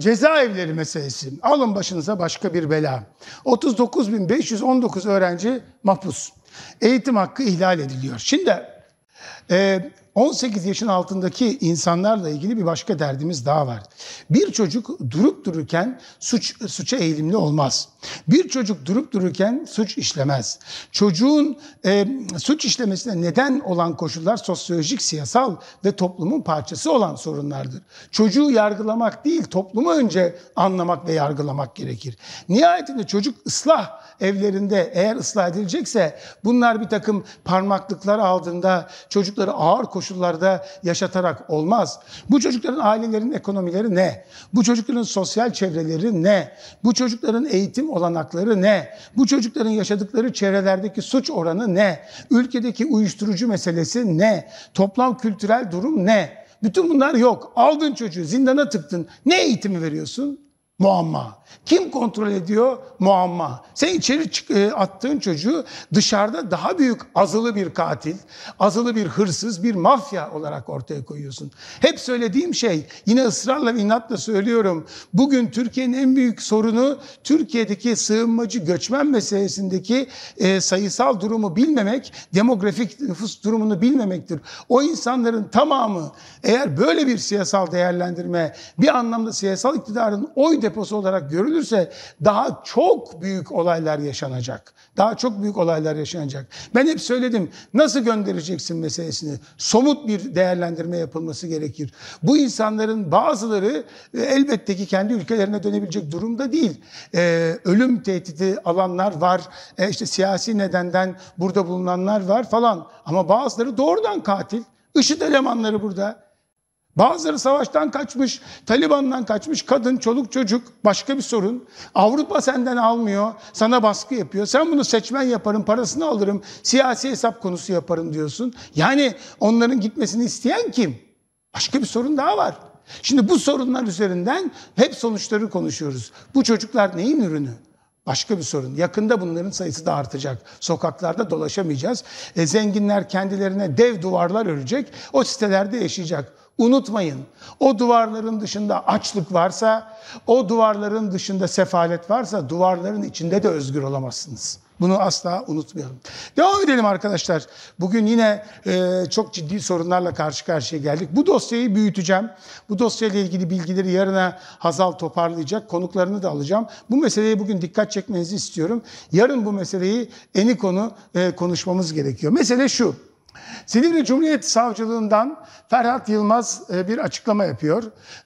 Cezaevleri meselesi. Alın başınıza başka bir bela. 39.519 öğrenci mahpus. Eğitim hakkı ihlal ediliyor. Şimdi e, 18 yaşın altındaki insanlarla ilgili bir başka derdimiz daha var. Bir çocuk durup dururken suç suça eğilimli olmaz. Bir çocuk durup dururken suç işlemez. Çocuğun e, suç işlemesine neden olan koşullar sosyolojik, siyasal ve toplumun parçası olan sorunlardır. Çocuğu yargılamak değil, toplumu önce anlamak ve yargılamak gerekir. Nihayetinde çocuk ıslah evlerinde eğer ıslah edilecekse bunlar bir takım parmaklıklar aldığında çocukları ağır koşullar koşullarda yaşatarak olmaz. Bu çocukların ailelerin ekonomileri ne? Bu çocukların sosyal çevreleri ne? Bu çocukların eğitim olanakları ne? Bu çocukların yaşadıkları çevrelerdeki suç oranı ne? Ülkedeki uyuşturucu meselesi ne? Toplam kültürel durum ne? Bütün bunlar yok. Aldın çocuğu zindana tıktın. Ne eğitimi veriyorsun? Muamma. Kim kontrol ediyor? Muamma. Sen içeri e, attığın çocuğu dışarıda daha büyük azılı bir katil, azılı bir hırsız, bir mafya olarak ortaya koyuyorsun. Hep söylediğim şey, yine ısrarla ve inatla söylüyorum. Bugün Türkiye'nin en büyük sorunu Türkiye'deki sığınmacı göçmen meselesindeki e, sayısal durumu bilmemek, demografik nüfus durumunu bilmemektir. O insanların tamamı eğer böyle bir siyasal değerlendirme, bir anlamda siyasal iktidarın oy deposu olarak görülürse daha çok büyük olaylar yaşanacak. Daha çok büyük olaylar yaşanacak. Ben hep söyledim nasıl göndereceksin meselesini. Somut bir değerlendirme yapılması gerekir. Bu insanların bazıları e, elbette ki kendi ülkelerine dönebilecek durumda değil. Ee, ölüm tehdidi alanlar var. Ee, işte siyasi nedenden burada bulunanlar var falan. Ama bazıları doğrudan katil. IŞİD elemanları burada. Bazıları savaştan kaçmış, Taliban'dan kaçmış, kadın, çoluk, çocuk başka bir sorun. Avrupa senden almıyor, sana baskı yapıyor. Sen bunu seçmen yaparım, parasını alırım, siyasi hesap konusu yaparım diyorsun. Yani onların gitmesini isteyen kim? Başka bir sorun daha var. Şimdi bu sorunlar üzerinden hep sonuçları konuşuyoruz. Bu çocuklar neyin ürünü? Başka bir sorun. Yakında bunların sayısı da artacak. Sokaklarda dolaşamayacağız. E, zenginler kendilerine dev duvarlar örecek. O sitelerde yaşayacak. Unutmayın o duvarların dışında açlık varsa, o duvarların dışında sefalet varsa duvarların içinde de özgür olamazsınız. Bunu asla unutmayalım. Devam edelim arkadaşlar. Bugün yine e, çok ciddi sorunlarla karşı karşıya geldik. Bu dosyayı büyüteceğim. Bu dosyayla ilgili bilgileri yarına Hazal toparlayacak. Konuklarını da alacağım. Bu meseleye bugün dikkat çekmenizi istiyorum. Yarın bu meseleyi eni konu e, konuşmamız gerekiyor. Mesele şu. Silivri Cumhuriyet Savcılığından Ferhat Yılmaz e, bir açıklama yapıyor.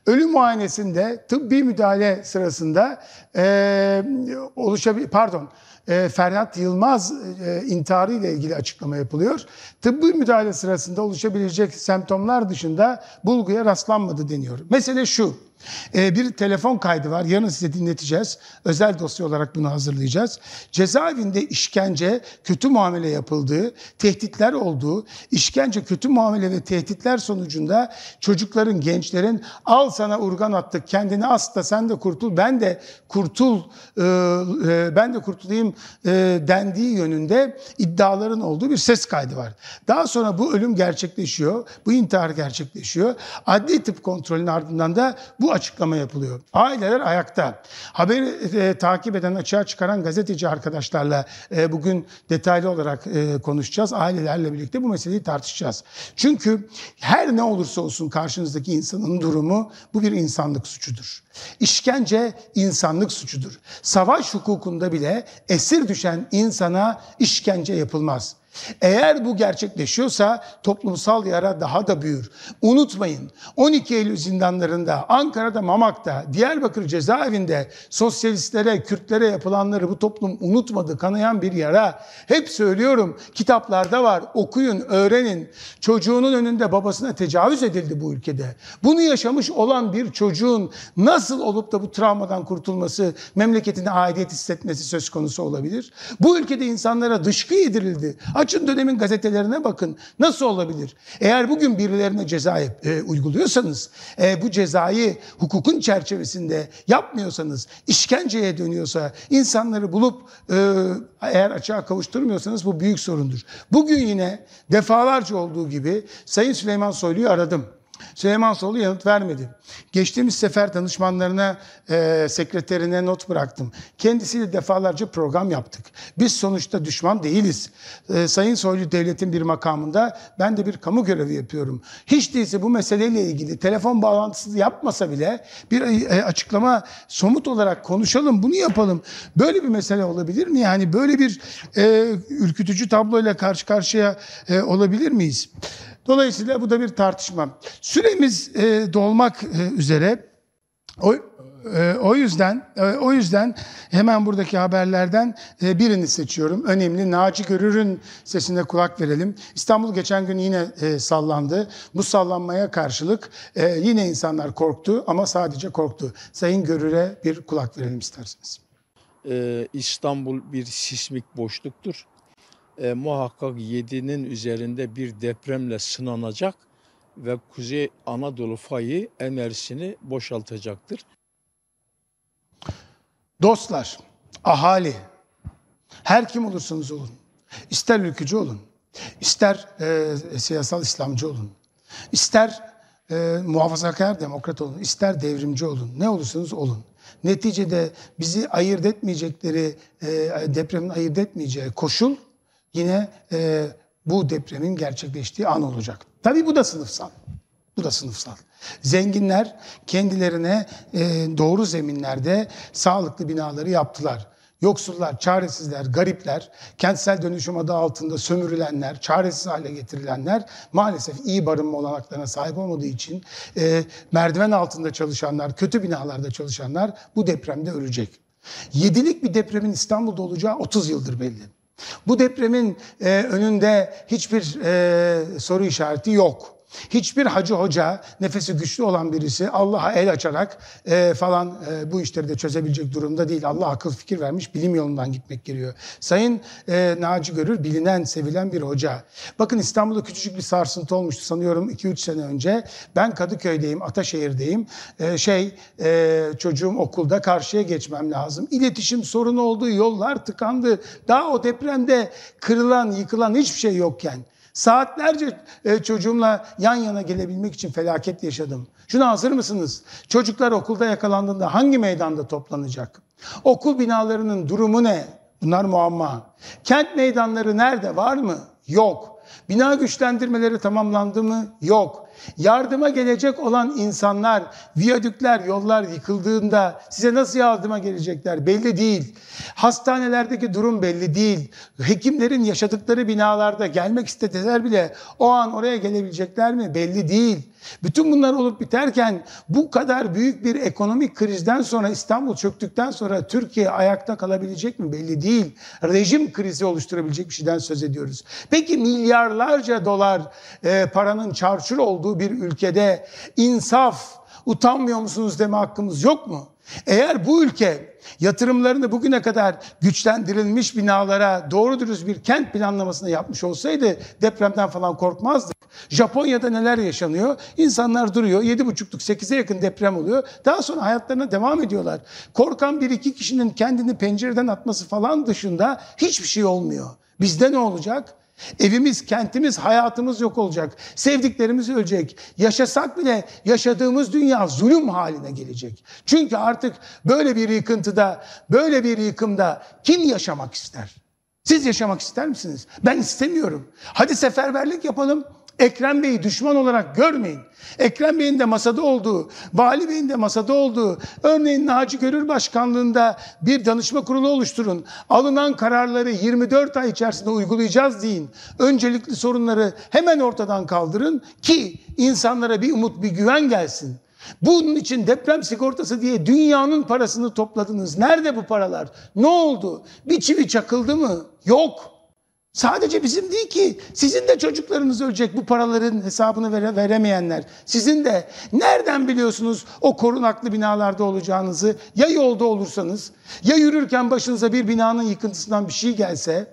Ölüm muayenesinde tıbbi müdahale sırasında e, oluşabilir, pardon e, Ferhat Yılmaz e, intiharı ile ilgili açıklama yapılıyor. Tıbbi müdahale sırasında oluşabilecek semptomlar dışında bulguya rastlanmadı deniyor. Mesele şu, ee, bir telefon kaydı var. Yarın size dinleteceğiz. Özel dosya olarak bunu hazırlayacağız. Cezaevinde işkence, kötü muamele yapıldığı, tehditler olduğu, işkence, kötü muamele ve tehditler sonucunda çocukların, gençlerin al sana urgan attık, kendini as da sen de kurtul, ben de kurtul, e, e, ben de kurtulayım e, dendiği yönünde iddiaların olduğu bir ses kaydı var. Daha sonra bu ölüm gerçekleşiyor, bu intihar gerçekleşiyor. Adli tıp kontrolünün ardından da bu açıklama yapılıyor. Aileler ayakta. Haberi e, takip eden, açığa çıkaran gazeteci arkadaşlarla e, bugün detaylı olarak e, konuşacağız. Ailelerle birlikte bu meseleyi tartışacağız. Çünkü her ne olursa olsun karşınızdaki insanın durumu bu bir insanlık suçudur. İşkence insanlık suçudur. Savaş hukukunda bile esir düşen insana işkence yapılmaz. Eğer bu gerçekleşiyorsa toplumsal yara daha da büyür. Unutmayın 12 Eylül zindanlarında, Ankara'da, Mamak'ta, Diyarbakır cezaevinde sosyalistlere, Kürtlere yapılanları bu toplum unutmadı. Kanayan bir yara. Hep söylüyorum kitaplarda var. Okuyun, öğrenin. Çocuğunun önünde babasına tecavüz edildi bu ülkede. Bunu yaşamış olan bir çocuğun nasıl olup da bu travmadan kurtulması, memleketine aidiyet hissetmesi söz konusu olabilir? Bu ülkede insanlara dışkı yedirildi. Açın dönemin gazetelerine bakın. Nasıl olabilir? Eğer bugün birilerine ceza e, uyguluyorsanız, e, bu cezayı hukukun çerçevesinde yapmıyorsanız, işkenceye dönüyorsa, insanları bulup e, eğer açığa kavuşturmuyorsanız bu büyük sorundur. Bugün yine defalarca olduğu gibi Sayın Süleyman Soylu'yu aradım. Süleyman Soylu yanıt vermedi. Geçtiğimiz sefer danışmanlarına, e, sekreterine not bıraktım. Kendisiyle defalarca program yaptık. Biz sonuçta düşman değiliz. E, Sayın Soylu devletin bir makamında, ben de bir kamu görevi yapıyorum. Hiç değilse bu meseleyle ilgili telefon bağlantısı yapmasa bile bir e, e, açıklama somut olarak konuşalım, bunu yapalım. Böyle bir mesele olabilir mi? Yani böyle bir e, ürkütücü tabloyla karşı karşıya e, olabilir miyiz? Dolayısıyla bu da bir tartışma. Süremiz e, dolmak e, üzere. O, e, o yüzden e, o yüzden hemen buradaki haberlerden e, birini seçiyorum. Önemli Naci Görür'ün sesine kulak verelim. İstanbul geçen gün yine e, sallandı. Bu sallanmaya karşılık e, yine insanlar korktu ama sadece korktu. Sayın Görür'e bir kulak verelim isterseniz. E, İstanbul bir sismik boşluktur e, muhakkak 7'nin üzerinde bir depremle sınanacak ve Kuzey Anadolu fayı enerjisini boşaltacaktır. Dostlar, ahali, her kim olursanız olun, ister ülkücü olun, ister e, siyasal İslamcı olun, ister e, muhafazakar demokrat olun, ister devrimci olun, ne olursanız olun. Neticede bizi ayırt etmeyecekleri, e, depremin ayırt etmeyeceği koşul yine e, bu depremin gerçekleştiği an olacak. Tabii bu da sınıfsal. Bu da sınıfsal. Zenginler kendilerine e, doğru zeminlerde sağlıklı binaları yaptılar. Yoksullar, çaresizler, garipler, kentsel dönüşüm adı altında sömürülenler, çaresiz hale getirilenler maalesef iyi barınma olanaklarına sahip olmadığı için e, merdiven altında çalışanlar, kötü binalarda çalışanlar bu depremde ölecek. Yedilik bir depremin İstanbul'da olacağı 30 yıldır belli. Bu depremin e, önünde hiçbir e, soru işareti yok. Hiçbir hacı hoca, nefesi güçlü olan birisi Allah'a el açarak e, falan e, bu işleri de çözebilecek durumda değil. Allah akıl fikir vermiş, bilim yolundan gitmek geliyor. Sayın e, Naci Görür bilinen, sevilen bir hoca. Bakın İstanbul'da küçücük bir sarsıntı olmuştu sanıyorum 2-3 sene önce. Ben Kadıköy'deyim, Ataşehir'deyim. E, şey, e, çocuğum okulda karşıya geçmem lazım. İletişim sorunu olduğu yollar tıkandı. Daha o depremde kırılan, yıkılan hiçbir şey yokken Saatlerce e, çocuğumla yan yana gelebilmek için felaket yaşadım. Şuna hazır mısınız? Çocuklar okulda yakalandığında hangi meydanda toplanacak? Okul binalarının durumu ne? Bunlar muamma. Kent meydanları nerede? Var mı? Yok. Bina güçlendirmeleri tamamlandı mı? Yok. Yardıma gelecek olan insanlar, viyadükler, yollar yıkıldığında size nasıl yardıma gelecekler belli değil. Hastanelerdeki durum belli değil. Hekimlerin yaşadıkları binalarda gelmek isteseler bile o an oraya gelebilecekler mi belli değil. Bütün bunlar olup biterken bu kadar büyük bir ekonomik krizden sonra İstanbul çöktükten sonra Türkiye ayakta kalabilecek mi belli değil. Rejim krizi oluşturabilecek bir şeyden söz ediyoruz. Peki milyarlarca dolar e, paranın çarçur olduğu olduğu bir ülkede insaf, utanmıyor musunuz deme hakkımız yok mu? Eğer bu ülke yatırımlarını bugüne kadar güçlendirilmiş binalara doğru dürüst bir kent planlamasını yapmış olsaydı depremden falan korkmazdık. Japonya'da neler yaşanıyor? İnsanlar duruyor. yedi 7,5'luk sekize yakın deprem oluyor. Daha sonra hayatlarına devam ediyorlar. Korkan bir iki kişinin kendini pencereden atması falan dışında hiçbir şey olmuyor. Bizde ne olacak? Evimiz, kentimiz, hayatımız yok olacak. Sevdiklerimiz ölecek. Yaşasak bile yaşadığımız dünya zulüm haline gelecek. Çünkü artık böyle bir yıkıntıda, böyle bir yıkımda kim yaşamak ister? Siz yaşamak ister misiniz? Ben istemiyorum. Hadi seferberlik yapalım. Ekrem Bey'i düşman olarak görmeyin. Ekrem Bey'in de masada olduğu, Vali Bey'in de masada olduğu, örneğin Naci Görür Başkanlığı'nda bir danışma kurulu oluşturun. Alınan kararları 24 ay içerisinde uygulayacağız deyin. Öncelikli sorunları hemen ortadan kaldırın ki insanlara bir umut, bir güven gelsin. Bunun için deprem sigortası diye dünyanın parasını topladınız. Nerede bu paralar? Ne oldu? Bir çivi çakıldı mı? Yok. Sadece bizim değil ki sizin de çocuklarınız ölecek bu paraların hesabını vere, veremeyenler. Sizin de nereden biliyorsunuz o korunaklı binalarda olacağınızı ya yolda olursanız ya yürürken başınıza bir binanın yıkıntısından bir şey gelse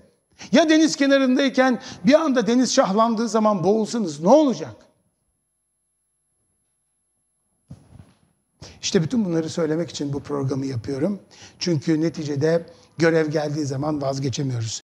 ya deniz kenarındayken bir anda deniz şahlandığı zaman boğulsanız ne olacak? İşte bütün bunları söylemek için bu programı yapıyorum. Çünkü neticede görev geldiği zaman vazgeçemiyoruz.